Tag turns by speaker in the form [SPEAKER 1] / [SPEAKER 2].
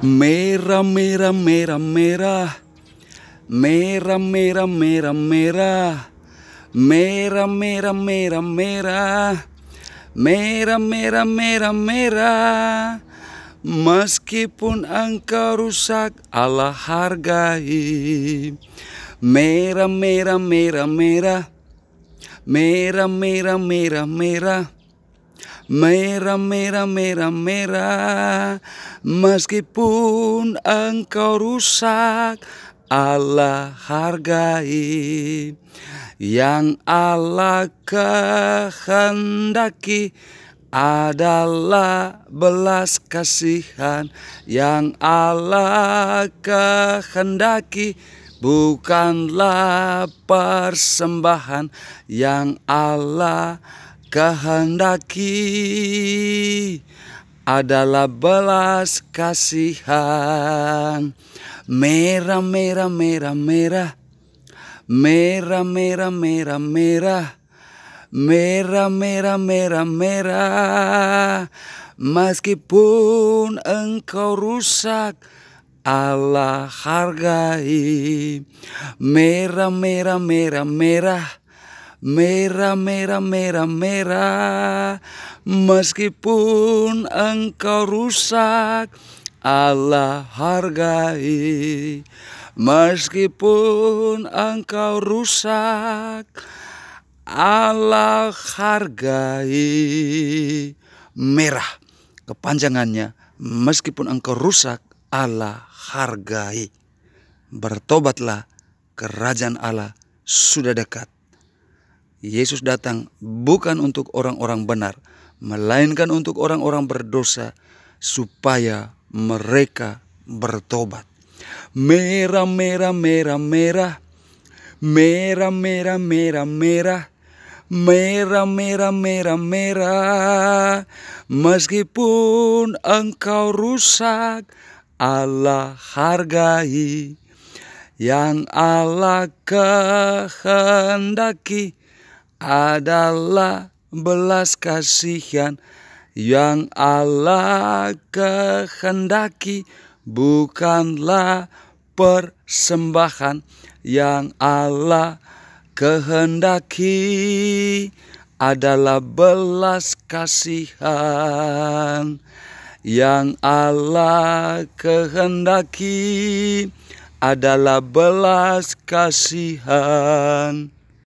[SPEAKER 1] Mera, mera, mera, mera. Mera, mera, mera, mera. Mera, mera, mera, mera. Mera, mera, mera, mera. Meskipun engkau rusak, Allah hargai. Mera, mera, mera, mera. Mera, mera, mera, mera. Merah, merah, merah, merah Meskipun engkau rusak Allah hargai yang Allah kehendaki adalah belas kasihan yang Allah kehendaki bukanlah persembahan yang Allah kehendaki adalah belas kasihan merah merah merah merah merah merah merah merah merah merah merah merah meskipun engkau rusak Allah hargai merah merah merah merah Merah, merah, merah, merah Meskipun engkau rusak Allah hargai Meskipun engkau rusak Allah hargai Merah kepanjangannya Meskipun engkau rusak Allah hargai Bertobatlah kerajaan Allah sudah dekat Yesus datang bukan untuk orang-orang benar, melainkan untuk orang-orang berdosa, supaya mereka bertobat. Merah, merah, merah, merah, merah, merah, merah, merah, merah, merah, merah, merah. Meskipun engkau rusak, Allah hargai yang Allah kehendaki adalah belas kasihan yang Allah kehendaki bukanlah persembahan yang Allah kehendaki adalah belas kasihan yang Allah kehendaki adalah belas kasihan